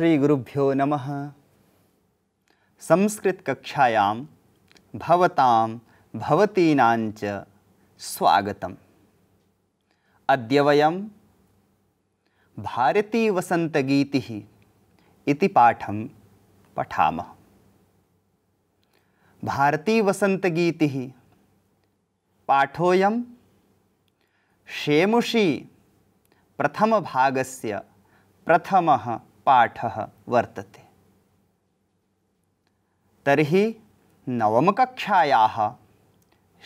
श्री श्रीगुरुभ्यो नमः संस्कृतकक्षायां भवतां भवतीनां च स्वागतम् अद्य वयं भारतीवसन्तगीतिः इति पाठं पठामः भारतीवसन्तगीतिः पाठोऽयं शेमुषी प्रथमभागस्य प्रथमः पाठः वर्तते तर्हि नवमकक्षायाः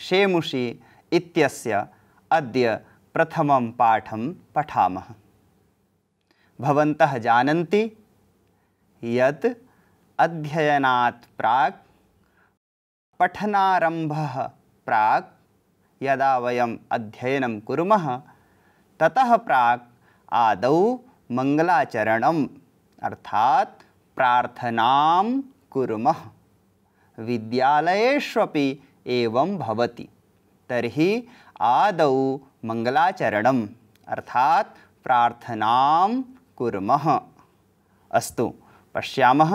शेमुषी इत्यस्य अद्य प्रथमं पाठं पठामः भवन्तः जानन्ति यत् अध्ययनात् प्राक् पठनारम्भः प्राक् यदा वयम् अध्ययनं कुर्मः ततः प्राक् आदौ मङ्गलाचरणं अर्थात् प्रार्थनां कुर्मः विद्यालयेष्वपि एवं भवति तर्हि आदौ मङ्गलाचरणम् अर्थात् प्रार्थनां कुर्मः अस्तु पश्यामः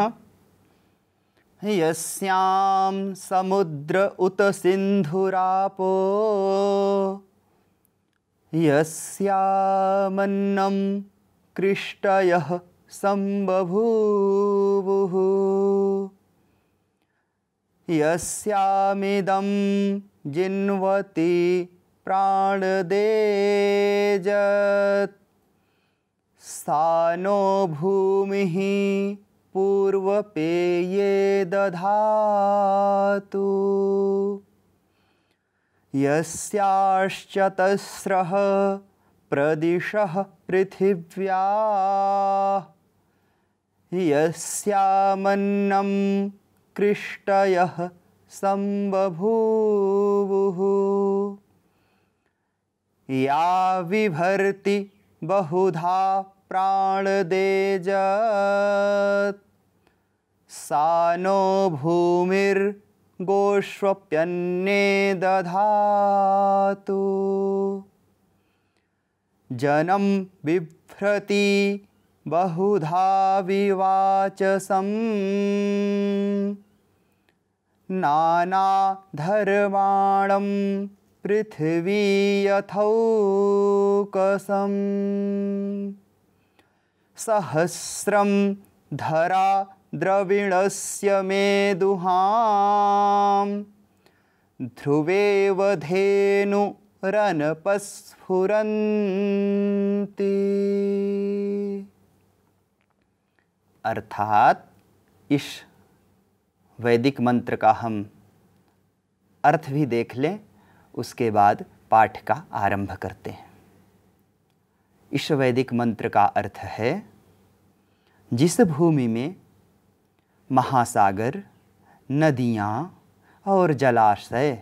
यस्यां समुद्र उत सिन्धुरापो यस्यामन्नं कृष्टयः संबभूवु यस्यामिदं जिन्वति प्राणदेजत् सा नो भूमिः पूर्वपेये दधातु यस्याश्चतस्रः प्रदिशः पृथिव्या यस्यामन्नं कृष्टयः सम्बभूवुः या बिभर्ति बहुधा प्राणदेजत् सा नो भूमिर्गोष्वप्यन्ने दधातु जनं बिभ्रति बहुधा विवाचसं नानाधर्वाणं पृथिवी यथौकसं सहस्रं धरा द्रविणस्य मे ध्रुवेव धेनु रनपस्फुरन्ति अर्थात इस वैदिक मंत्र का हम अर्थ भी देख लें उसके बाद पाठ का आरंभ करते हैं इस वैदिक मंत्र का अर्थ है जिस भूमि में महासागर नदियाँ और जलाशय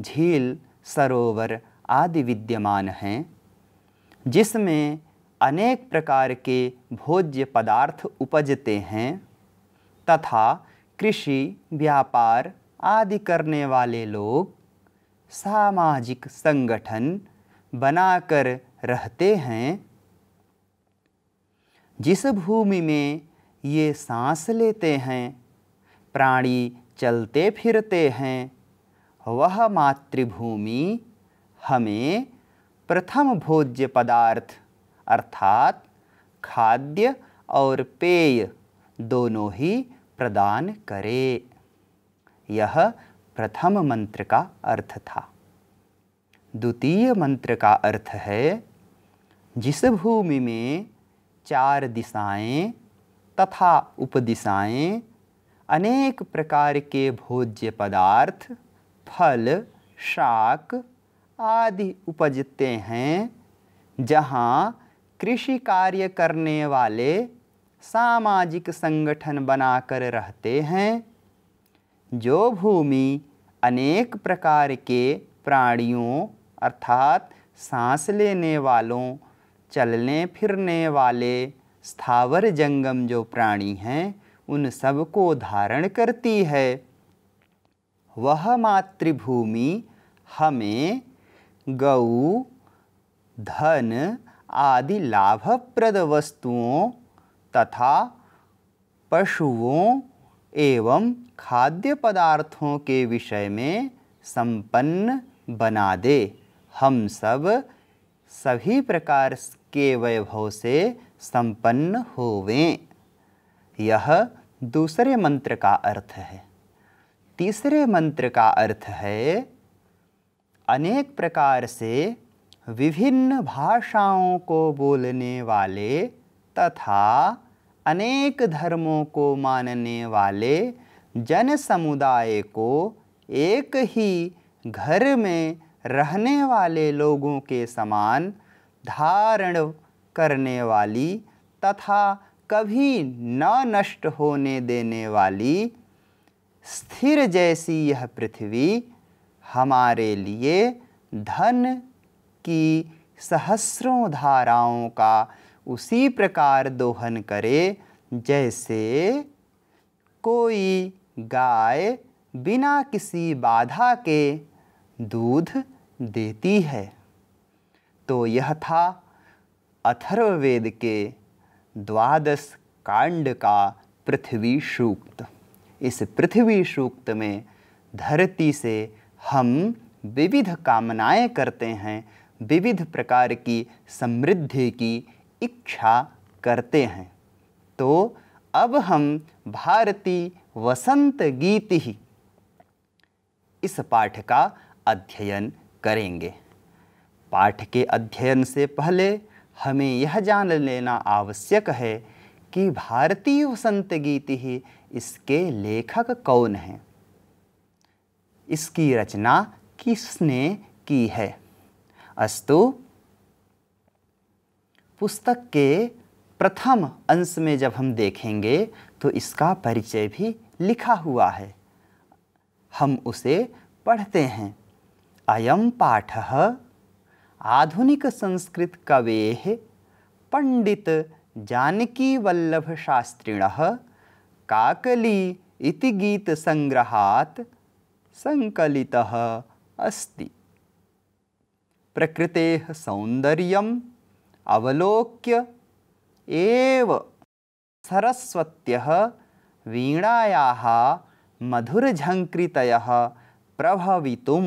झील सरोवर आदि विद्यमान हैं जिसमें अनेक प्रकार के भोज्य पदार्थ उपजते हैं तथा कृषि व्यापार आदि करने वाले लोग सामाजिक संगठन बनाकर रहते हैं जिस भूमि में ये सांस लेते हैं प्राणी चलते फिरते हैं वह मातृभूमि हमें प्रथम भोज्य पदार्थ अर्थात खाद्य और पेय दोनों ही प्रदान करे यह प्रथम मंत्र का अर्थ था द्वितीय मंत्र का अर्थ है जिस भूमि में चार दिशाएं तथा उपदिशाएं अनेक प्रकार के भोज्य पदार्थ फल शाक आदि उपजते हैं जहाँ कृषि कार्य करने वाले सामाजिक संगठन बनाकर रहते हैं जो भूमि अनेक प्रकार के प्राणियों अर्थात सांस लेने वालों चलने फिरने वाले स्थावर जंगम जो प्राणी हैं उन सब को धारण करती है वह मातृभूमि हमें गऊ धन आदि लाभप्रद वस्तुओं तथा पशुओं एवं खाद्य पदार्थों के विषय में संपन्न बना दे हम सब सभी प्रकार के वैभव से संपन्न होवें यह दूसरे मंत्र का अर्थ है तीसरे मंत्र का अर्थ है अनेक प्रकार से विभिन्न भाषाओं को बोलने वाले तथा अनेक धर्मों को मानने वाले जन समुदाय को एक ही घर में रहने वाले लोगों के समान धारण करने वाली तथा कभी न नष्ट होने देने वाली स्थिर जैसी यह पृथ्वी हमारे लिए धन की सहस्रों धाराओं का उसी प्रकार दोहन करे जैसे कोई गाय बिना किसी बाधा के दूध देती है तो यह था अथर्ववेद के द्वादश कांड का पृथ्वी सूक्त इस पृथ्वी सूक्त में धरती से हम विविध कामनाएं करते हैं विविध प्रकार की समृद्धि की इच्छा करते हैं तो अब हम भारती वसंत गीत ही इस पाठ का अध्ययन करेंगे पाठ के अध्ययन से पहले हमें यह जान लेना आवश्यक है कि भारतीय वसंत गीत ही इसके लेखक कौन हैं इसकी रचना किसने की है अस्तु पुस्तक के प्रथम अंश में जब हम देखेंगे तो इसका परिचय भी लिखा हुआ है हम उसे पढ़ते हैं अयम पाठ आधुनिक संस्कृत कवे पंडित जानकी वल्लभ शास्त्रिण काकली इति गीत संग्रहात संकलित अस्ति प्रकृतेः सौन्दर्यम् अवलोक्य एव सरस्वत्यः वीणायाः मधुरझङ्कृतयः प्रभवितुं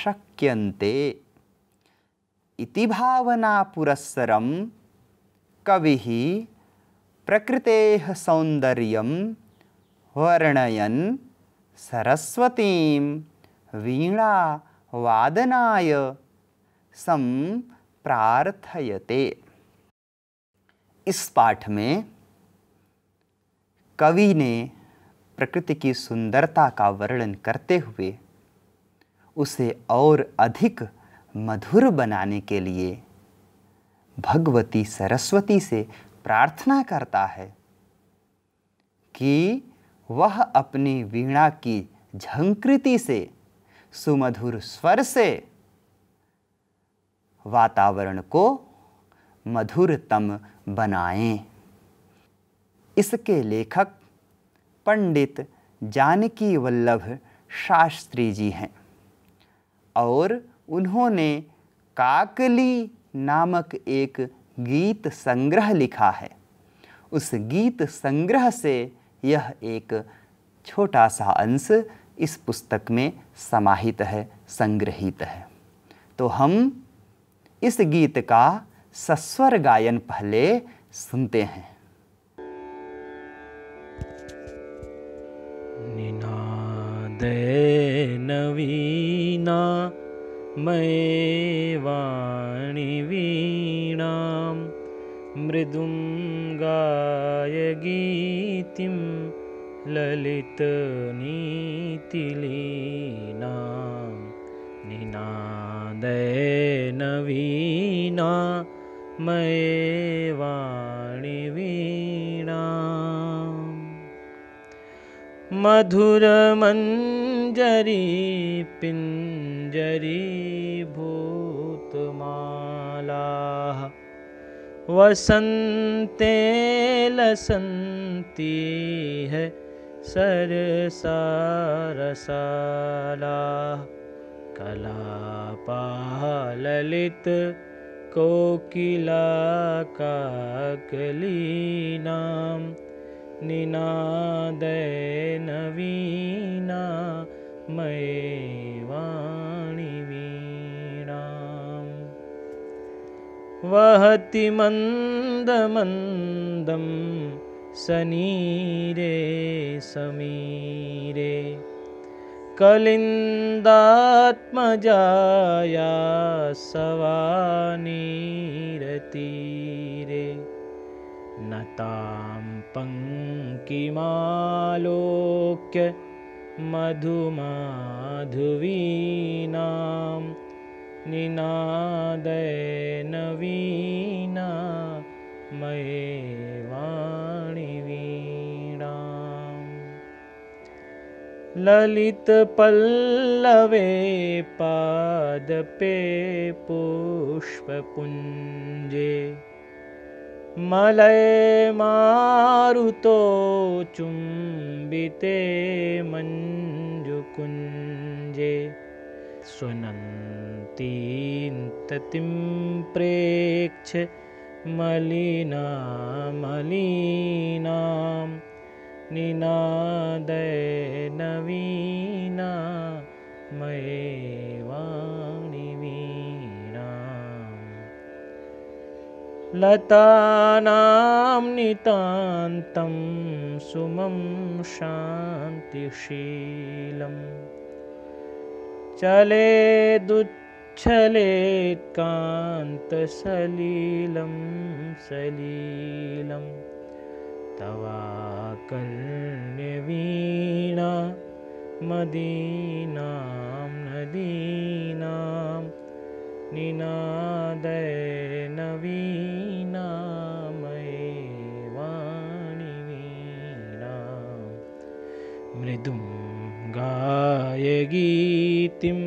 शक्यन्ते इति भावनापुरस्सरं कविः प्रकृतेः सौन्दर्यं वर्णयन् वीणा वीणावादनाय प्रार्थयते इस पाठ में कवि ने प्रकृति की सुंदरता का वर्णन करते हुए उसे और अधिक मधुर बनाने के लिए भगवती सरस्वती से प्रार्थना करता है कि वह अपनी वीणा की झंकृति से सुमधुर स्वर से वातावरण को मधुरतम बनाएं। इसके लेखक पंडित जानकी वल्लभ शास्त्री जी हैं और उन्होंने काकली नामक एक गीत संग्रह लिखा है उस गीत संग्रह से यह एक छोटा सा अंश इस पुस्तक में समाहित है संग्रहित है तो हम इस गीत का सस्वर गायन पहले सुनते हैं निनाद नवीना मये वाणी वीणा मृदुं गाय ललित नीतिलीना निना देनवीणा मे वाणि वीणा मधुरमञ्जरी पिञ्जरीभूतमालाः वसन्ते लसन्ति है सरसारसला कलापालितकोकिलाकलीनां निनादयनवीणा मय वाणीवीणा वहति मन्दमन्दं सनीरे समीरे कलिन्दात्मजाया सवानिरति रे नतां पङ्क्मालोक्यमधुमधुवीनां निनादय नवीना मये ललितपल्लवे पादपे पुष्पपुञ्जे मारुतो चुम्बिते मञ्जुकुञ्जे प्रेक्ष मलिना मलिनाम् नवीना, मये वाणिवीणा लतानां नितान्तं सुमं चले चलेदुच्छले कान्तसलिलं सलिलम् तवाकन्यवीणा मदीनां नदीनां निनादयवीनामयी वाणी वीणा मृदुं गायगीतिं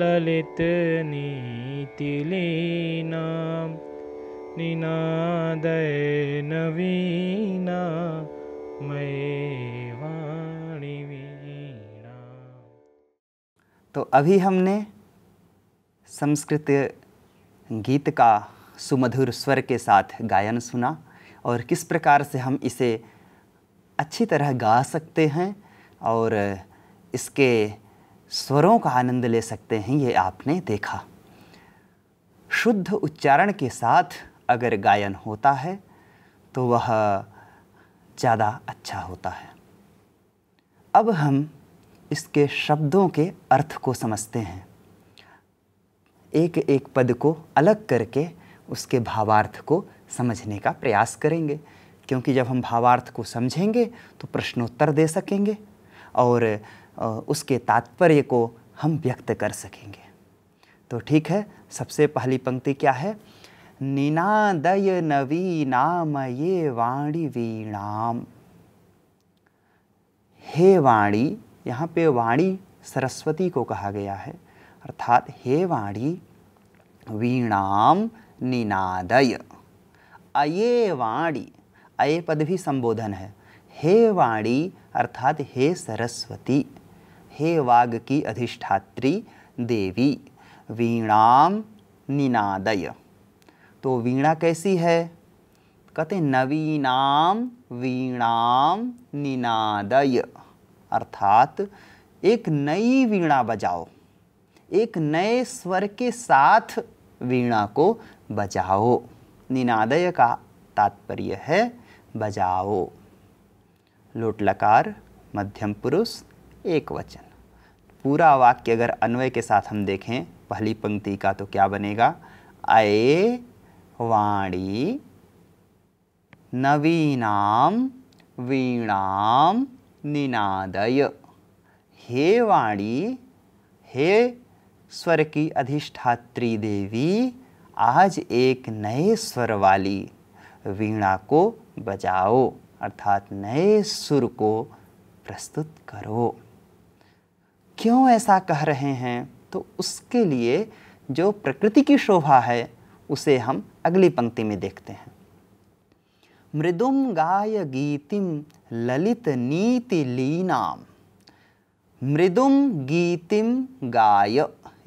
ललितनीतिलीनाम् निनादय नवीना मये वाणी वीणा तो अभी हमने संस्कृत गीत का सुमधुर स्वर के साथ गायन सुना और किस प्रकार से हम इसे अच्छी तरह गा सकते हैं और इसके स्वरों का आनंद ले सकते हैं ये आपने देखा शुद्ध उच्चारण के साथ अगर गायन होता है तो वह ज़्यादा अच्छा होता है अब हम इसके शब्दों के अर्थ को समझते हैं एक एक पद को अलग करके उसके भावार्थ को समझने का प्रयास करेंगे क्योंकि जब हम भावार्थ को समझेंगे तो प्रश्नोत्तर दे सकेंगे और उसके तात्पर्य को हम व्यक्त कर सकेंगे तो ठीक है सबसे पहली पंक्ति क्या है निनादय नवीनामये ये वाणी वीणाम हे वाणी यहाँ पे वाणी सरस्वती को कहा गया है अर्थात हे वाणी वीणाम निनादय अये वाणी अये पद भी संबोधन है हे वाणी अर्थात हे सरस्वती हे वाग की अधिष्ठात्री देवी वीणाम निनादय तो वीणा कैसी है कहते हैं नवीनाम वीणाम निनादय अर्थात एक नई वीणा बजाओ एक नए स्वर के साथ वीणा को बजाओ निनादय का तात्पर्य है बजाओ लोटलकार मध्यम पुरुष एक वचन पूरा वाक्य अगर अन्वय के साथ हम देखें पहली पंक्ति का तो क्या बनेगा आए वाणी नवीनाम वीणा निनादय हे वाणी हे स्वर की अधिष्ठात्री देवी आज एक नए स्वर वाली वीणा को बजाओ अर्थात नए सुर को प्रस्तुत करो क्यों ऐसा कह रहे हैं तो उसके लिए जो प्रकृति की शोभा है उसे हम अगली पंक्ति में देखते हैं मृदुम गाय गीतिम ललित नीति लीनाम मृदुम गीतिम गाय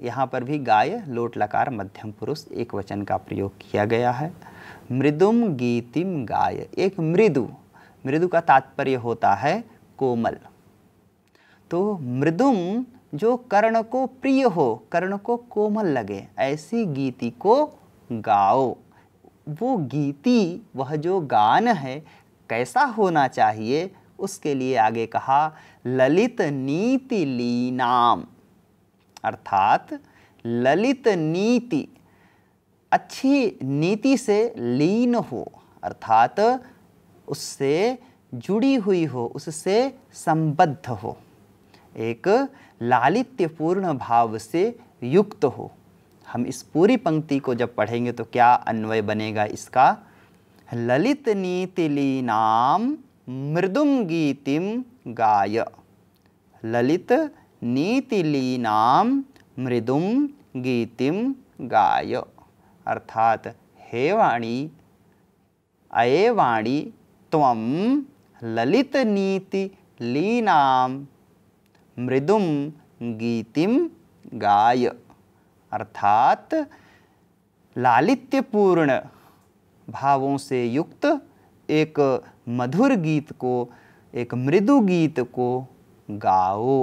यहाँ पर भी गाय लोट लकार मध्यम पुरुष एक वचन का प्रयोग किया गया है मृदुम गीतिम गाय एक मृदु मृदु का तात्पर्य होता है कोमल तो मृदुम जो कर्ण को प्रिय हो कर्ण को कोमल लगे ऐसी गीति को गाओ वो गीति वह जो गान है कैसा होना चाहिए उसके लिए आगे कहा ललित नीति लीनाम अर्थात ललित नीति अच्छी नीति से लीन हो अर्थात उससे जुड़ी हुई हो उससे संबद्ध हो एक लालित्यपूर्ण भाव से युक्त हो हम इस पूरी पंक्ति को जब पढ़ेंगे तो क्या अन्वय बनेगा इसका ललित नीतिली नाम मृदुम गीतिम गाय ललित नीति लीनाम मृदुम गीतिम गाय अर्थात हे वाणी अये वाणी त्वम ललित नीति लीनाम मृदुम गीतिम गाय अर्थात लालित्यपूर्ण भावों से युक्त एक मधुर गीत को एक मृदु गीत को गाओ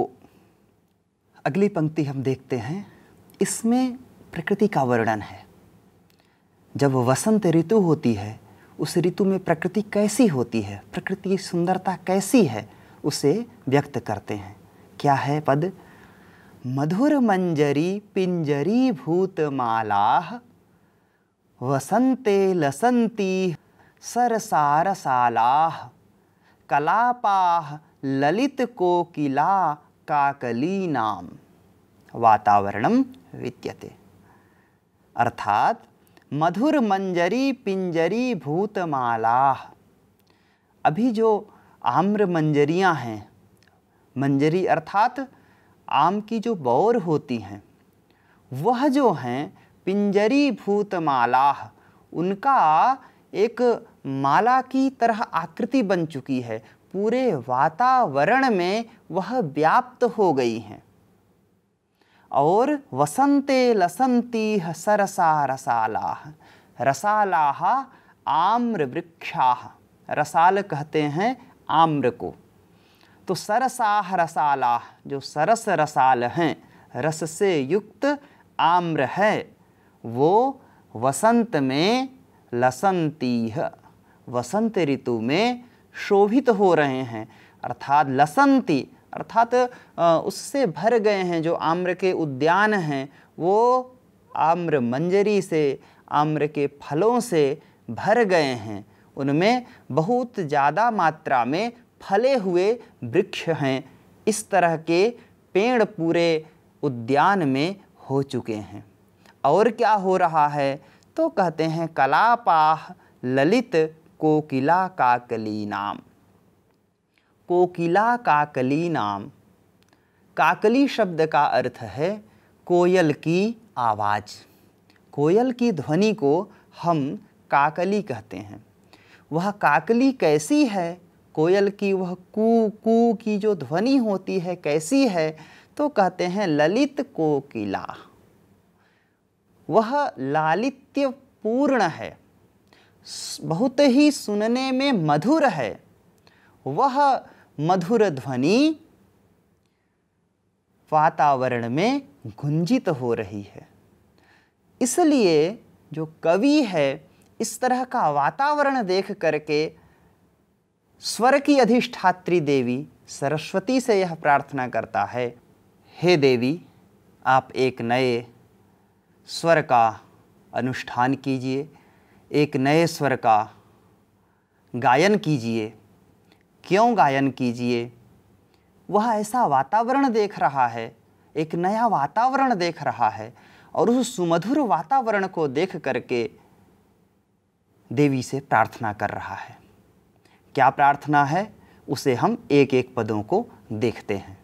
अगली पंक्ति हम देखते हैं इसमें प्रकृति का वर्णन है जब वसंत ऋतु होती है उस ऋतु में प्रकृति कैसी होती है प्रकृति की सुंदरता कैसी है उसे व्यक्त करते हैं क्या है पद मधुर मंजरी पिंजरी भूतमाला वसंते लसंती सरसारसाला कलापा ललित कोकिला काकलीनाम वातावरण विद्यते अर्थात मधुर मंजरी पिंजरी भूतमाला अभी जो आम्र मंजरियाँ हैं मंजरी अर्थात आम की जो बौर होती हैं वह जो हैं पिंजरी भूत माला उनका एक माला की तरह आकृति बन चुकी है पूरे वातावरण में वह व्याप्त हो गई हैं और वसंते लसंती सरसा रसाला रसाला आम्र वृक्षा रसाल कहते हैं आम्र को तो सरसाह रसाला जो सरस रसाल हैं रस से युक्त आम्र है वो वसंत में लसंती है वसंत ऋतु में शोभित हो रहे हैं अर्थात लसंती अर्थात उससे भर गए हैं जो आम्र के उद्यान हैं वो आम्र मंजरी से आम्र के फलों से भर गए हैं उनमें बहुत ज़्यादा मात्रा में फले हुए वृक्ष हैं इस तरह के पेड़ पूरे उद्यान में हो चुके हैं और क्या हो रहा है तो कहते हैं कलापाह ललित कोकिला काकली नाम कोकिला काकली नाम काकली शब्द का अर्थ है कोयल की आवाज़ कोयल की ध्वनि को हम काकली कहते हैं वह काकली कैसी है कोयल की वह कू कू की जो ध्वनि होती है कैसी है तो कहते हैं ललित कोकिला वह लालित्यपूर्ण है बहुत ही सुनने में मधुर है वह मधुर ध्वनि वातावरण में गुंजित हो रही है इसलिए जो कवि है इस तरह का वातावरण देख करके स्वर की अधिष्ठात्री देवी सरस्वती से यह प्रार्थना करता है हे देवी आप एक नए स्वर का अनुष्ठान कीजिए एक नए स्वर का गायन कीजिए क्यों गायन कीजिए वह ऐसा वातावरण देख रहा है एक नया वातावरण देख रहा है और उस सुमधुर वातावरण को देख करके देवी से प्रार्थना कर रहा है क्या प्रार्थना है उसे हम एक एक पदों को देखते हैं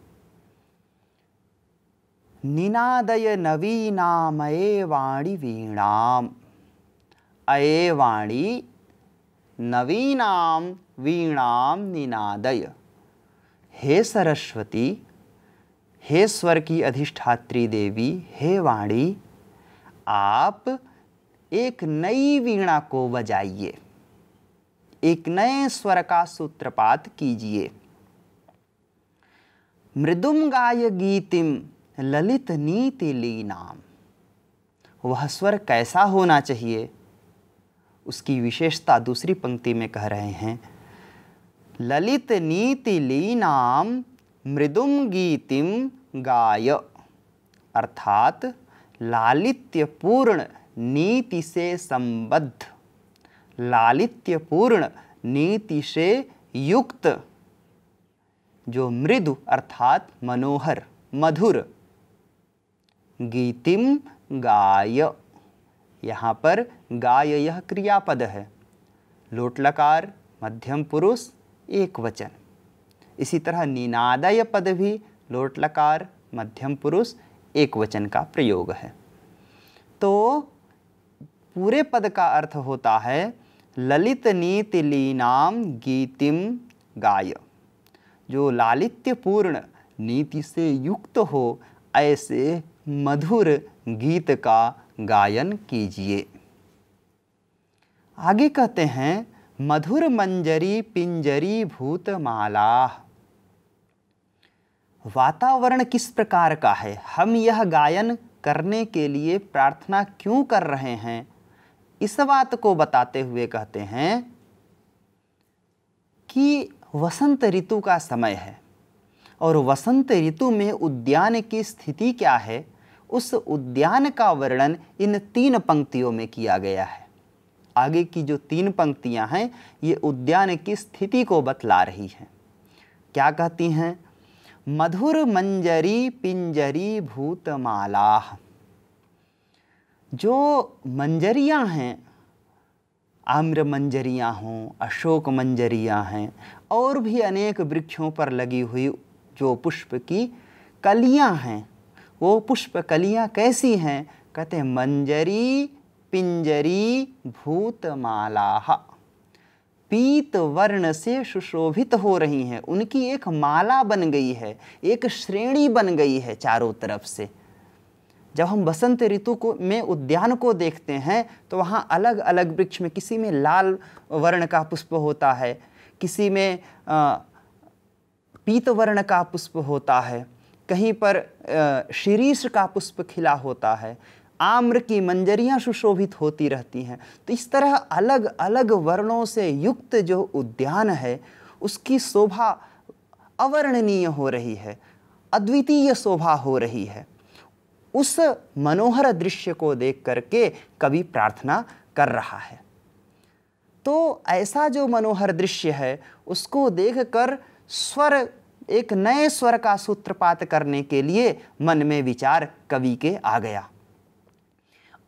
निनादय नवीनामये वाणी वीणाम अये वाणी नवीनाम वीणाम निनादय हे सरस्वती हे स्वर की अधिष्ठात्री देवी हे वाणी आप एक नई वीणा को बजाइए एक नए स्वर का सूत्रपात कीजिए मृदुम गाय गीतिम ललित नीति लीनाम वह स्वर कैसा होना चाहिए उसकी विशेषता दूसरी पंक्ति में कह रहे हैं ललित नीति लीनाम मृदुम गीतिम गाय अर्थात लालित्यपूर्ण नीति से संबद्ध लालित्यपूर्ण नीति से युक्त जो मृदु अर्थात मनोहर मधुर गीतिम गाय यहाँ पर गाय यह क्रियापद है लोटलकार मध्यम पुरुष एक वचन इसी तरह निनादय पद भी लोटलकार मध्यम पुरुष एक वचन का प्रयोग है तो पूरे पद का अर्थ होता है ललित नीति लीनाम गीतिम गाय जो लालित्यपूर्ण नीति से युक्त हो ऐसे मधुर गीत का गायन कीजिए आगे कहते हैं मधुर मंजरी पिंजरी भूत माला वातावरण किस प्रकार का है हम यह गायन करने के लिए प्रार्थना क्यों कर रहे हैं इस बात को बताते हुए कहते हैं कि वसंत ऋतु का समय है और वसंत ऋतु में उद्यान की स्थिति क्या है उस उद्यान का वर्णन इन तीन पंक्तियों में किया गया है आगे की जो तीन पंक्तियां हैं ये उद्यान की स्थिति को बतला रही हैं क्या कहती हैं मधुर मंजरी पिंजरी भूतमाला जो मंजरियाँ हैं आम्र मंजरियाँ हों अशोक मंजरियाँ हैं और भी अनेक वृक्षों पर लगी हुई जो पुष्प की कलियाँ हैं वो पुष्प कलियाँ कैसी हैं कहते हैं मंजरी पिंजरी भूतमाला पीत वर्ण से सुशोभित हो रही हैं उनकी एक माला बन गई है एक श्रेणी बन गई है चारों तरफ से जब हम बसंत ऋतु को में उद्यान को देखते हैं तो वहाँ अलग अलग वृक्ष में किसी में लाल वर्ण का पुष्प होता है किसी में पीत वर्ण का पुष्प होता है कहीं पर शीरीष का पुष्प खिला होता है आम्र की मंजरियाँ सुशोभित होती रहती हैं तो इस तरह अलग अलग वर्णों से युक्त जो उद्यान है उसकी शोभा अवर्णनीय हो रही है अद्वितीय शोभा हो रही है उस मनोहर दृश्य को देख करके कवि प्रार्थना कर रहा है तो ऐसा जो मनोहर दृश्य है उसको देख कर स्वर एक नए स्वर का सूत्रपात करने के लिए मन में विचार कवि के आ गया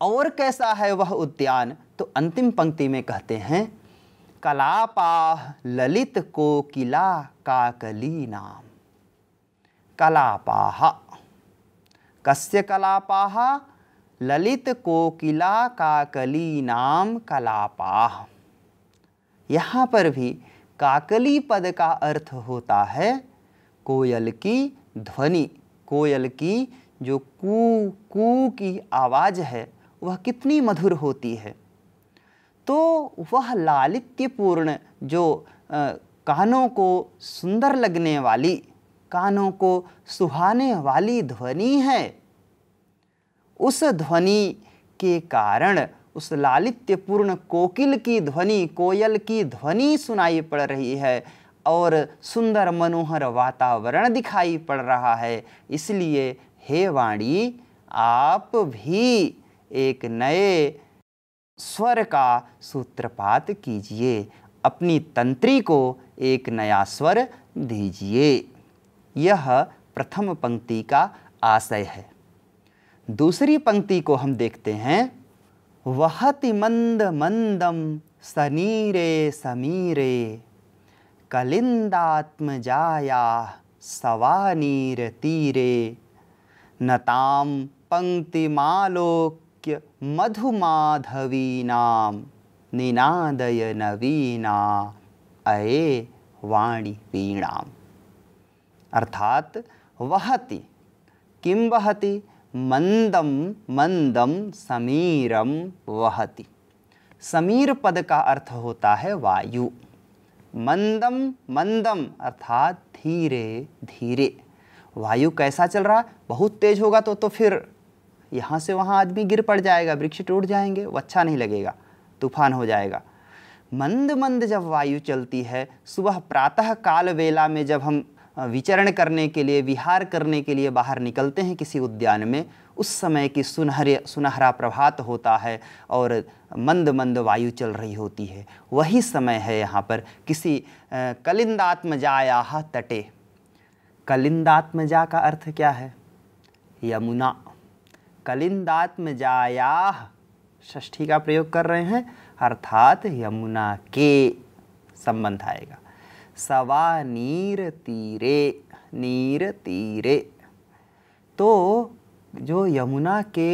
और कैसा है वह उद्यान तो अंतिम पंक्ति में कहते हैं कलापाह ललित को किला काकली नाम कलापाहा कस्य कलापा ललित कोकिला काकली नाम कलापाह यहाँ पर भी काकली पद का अर्थ होता है कोयल की ध्वनि कोयल की जो कू कू की आवाज़ है वह कितनी मधुर होती है तो वह लालित्यपूर्ण जो आ, कानों को सुंदर लगने वाली कानों को सुहाने वाली ध्वनि है उस ध्वनि के कारण उस लालित्यपूर्ण कोकिल की ध्वनि कोयल की ध्वनि सुनाई पड़ रही है और सुंदर मनोहर वातावरण दिखाई पड़ रहा है इसलिए हे वाणी आप भी एक नए स्वर का सूत्रपात कीजिए अपनी तंत्री को एक नया स्वर दीजिए यह प्रथम पंक्ति का आशय है दूसरी पंक्ति को हम देखते हैं वहति मंद मंदम सनीरे समीरे कलिंदात्म जाया सवानीर तीरे नताम पंक्तिमालोक्य मधुमाधवीनाम निनादय नवीना अये वाणी वीणाम अर्थात वहति किम वहति मंदम मंदम समीरम वहति समीर पद का अर्थ होता है वायु मंदम मंदम अर्थात धीरे धीरे वायु कैसा चल रहा है बहुत तेज होगा तो तो फिर यहाँ से वहाँ आदमी गिर पड़ जाएगा वृक्ष टूट जाएंगे वो अच्छा नहीं लगेगा तूफान हो जाएगा मंद मंद जब वायु चलती है सुबह प्रातः काल वेला में जब हम विचरण करने के लिए विहार करने के लिए बाहर निकलते हैं किसी उद्यान में उस समय की सुनहरे सुनहरा प्रभात होता है और मंद मंद वायु चल रही होती है वही समय है यहाँ पर किसी कलिंदात्मजाया तटे कलिंदात्मजा का अर्थ क्या है यमुना कलिंदात्मजाया षष्ठी का प्रयोग कर रहे हैं अर्थात यमुना के संबंध आएगा सवा नीर तीरे नीर तीरे तो जो यमुना के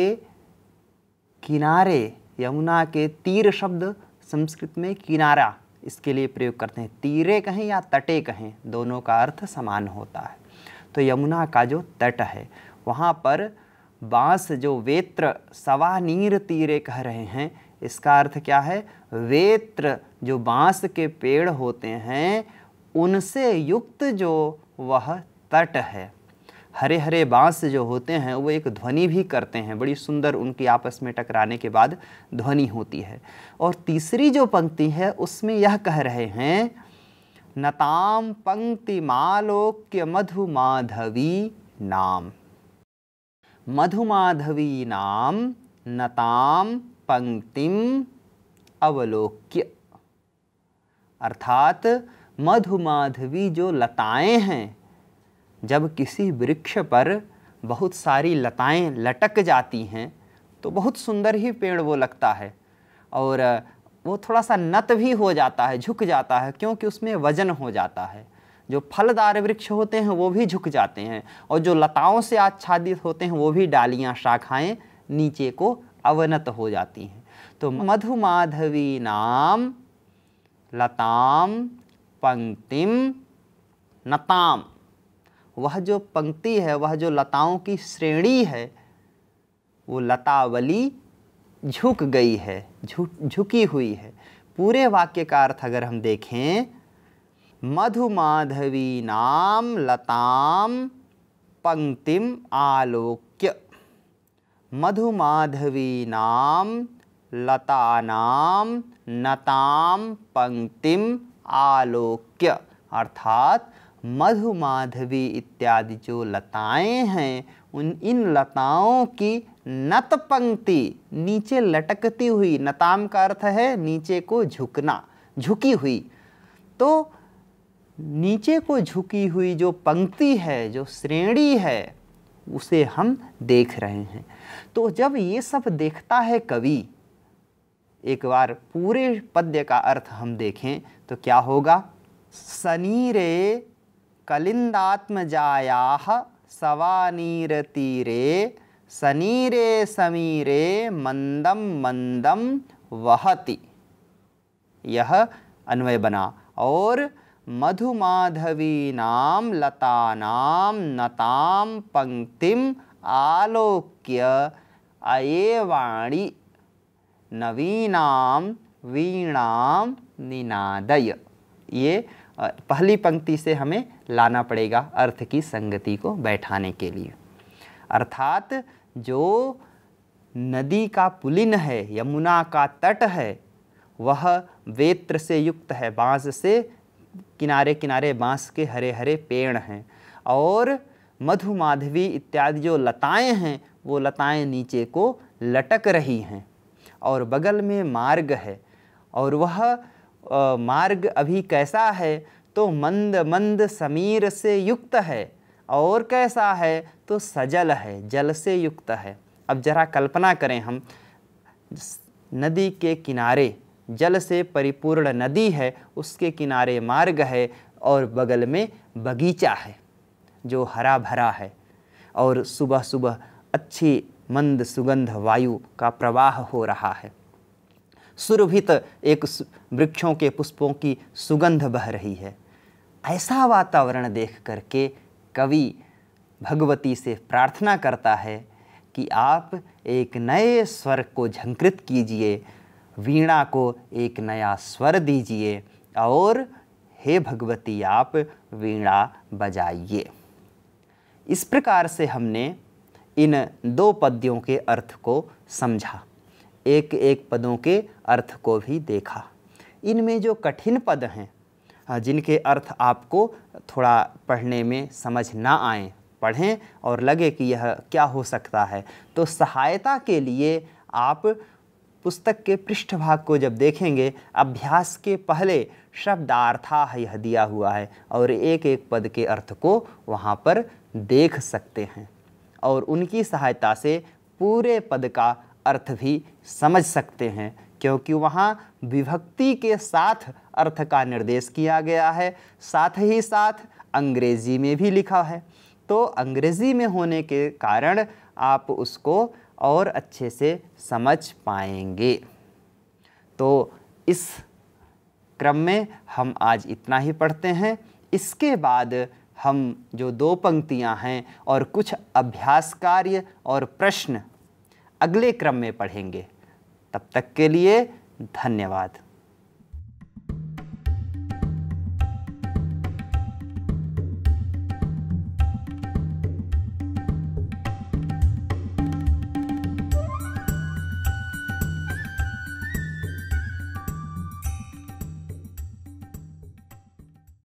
किनारे यमुना के तीर शब्द संस्कृत में किनारा इसके लिए प्रयोग करते हैं तीरे कहें या तटे कहें दोनों का अर्थ समान होता है तो यमुना का जो तट है वहाँ पर बांस जो वेत्र सवा नीर तीरे कह रहे हैं इसका अर्थ क्या है वेत्र जो बांस के पेड़ होते हैं उनसे युक्त जो वह तट है हरे हरे बांस जो होते हैं वो एक ध्वनि भी करते हैं बड़ी सुंदर उनकी आपस में टकराने के बाद ध्वनि होती है और तीसरी जो पंक्ति है उसमें यह कह रहे हैं नताम पंक्ति मालोक्य मधु माधवी नाम मधुमाधवी नाम नताम पंक्तिम अवलोक्य अर्थात मधुमाधवी जो लताएं हैं जब किसी वृक्ष पर बहुत सारी लताएं लटक जाती हैं तो बहुत सुंदर ही पेड़ वो लगता है और वो थोड़ा सा नत भी हो जाता है झुक जाता है क्योंकि उसमें वजन हो जाता है जो फलदार वृक्ष होते हैं वो भी झुक जाते हैं और जो लताओं से आच्छादित होते हैं वो भी डालियाँ शाखाएँ नीचे को अवनत हो जाती हैं तो मधुमाधवी नाम लताम पंक्तिम नताम वह जो पंक्ति है वह जो लताओं की श्रेणी है वो लतावली झुक गई है झुक झुकी हुई है पूरे वाक्य का अर्थ अगर हम देखें मधुमाधवी नाम लताम पंक्तिम आलोक्य मधुमाधवी नाम लता नाम नताम पंक्तिम आलोक्य अर्थात मधुमाधवी इत्यादि जो लताएं हैं उन इन लताओं की नत पंक्ति नीचे लटकती हुई नताम का अर्थ है नीचे को झुकना झुकी हुई तो नीचे को झुकी हुई जो पंक्ति है जो श्रेणी है उसे हम देख रहे हैं तो जब ये सब देखता है कवि एक बार पूरे पद्य का अर्थ हम देखें तो क्या होगा सनीरे कलिंदात्मजाया सवानीर तीरे सनीरे समीरे मंदम मंदम वहति यह अन्वय बना और लता नाम नताम पंक्तिम आलोक्य अये वाणी नवीनाम वीणाम निनादय ये पहली पंक्ति से हमें लाना पड़ेगा अर्थ की संगति को बैठाने के लिए अर्थात जो नदी का पुलिन है यमुना का तट है वह वेत्र से युक्त है बांस से किनारे किनारे बांस के हरे हरे पेड़ हैं और मधु माधवी इत्यादि जो लताएं हैं वो लताएं नीचे को लटक रही हैं और बगल में मार्ग है और वह मार्ग अभी कैसा है तो मंद मंद समीर से युक्त है और कैसा है तो सजल है जल से युक्त है अब जरा कल्पना करें हम नदी के किनारे जल से परिपूर्ण नदी है उसके किनारे मार्ग है और बगल में बगीचा है जो हरा भरा है और सुबह सुबह अच्छी मंद सुगंध वायु का प्रवाह हो रहा है सुरभित एक वृक्षों के पुष्पों की सुगंध बह रही है ऐसा वातावरण देख करके कवि भगवती से प्रार्थना करता है कि आप एक नए स्वर को झंकृत कीजिए वीणा को एक नया स्वर दीजिए और हे भगवती आप वीणा बजाइए इस प्रकार से हमने इन दो पद्यों के अर्थ को समझा एक एक पदों के अर्थ को भी देखा इनमें जो कठिन पद हैं जिनके अर्थ आपको थोड़ा पढ़ने में समझ ना आए पढ़ें और लगे कि यह क्या हो सकता है तो सहायता के लिए आप पुस्तक के पृष्ठभाग को जब देखेंगे अभ्यास के पहले शब्दार्था यह दिया हुआ है और एक एक पद के अर्थ को वहाँ पर देख सकते हैं और उनकी सहायता से पूरे पद का अर्थ भी समझ सकते हैं क्योंकि वहाँ विभक्ति के साथ अर्थ का निर्देश किया गया है साथ ही साथ अंग्रेज़ी में भी लिखा है तो अंग्रेज़ी में होने के कारण आप उसको और अच्छे से समझ पाएंगे तो इस क्रम में हम आज इतना ही पढ़ते हैं इसके बाद हम जो दो पंक्तियां हैं और कुछ अभ्यास कार्य और प्रश्न अगले क्रम में पढ़ेंगे तब तक के लिए धन्यवाद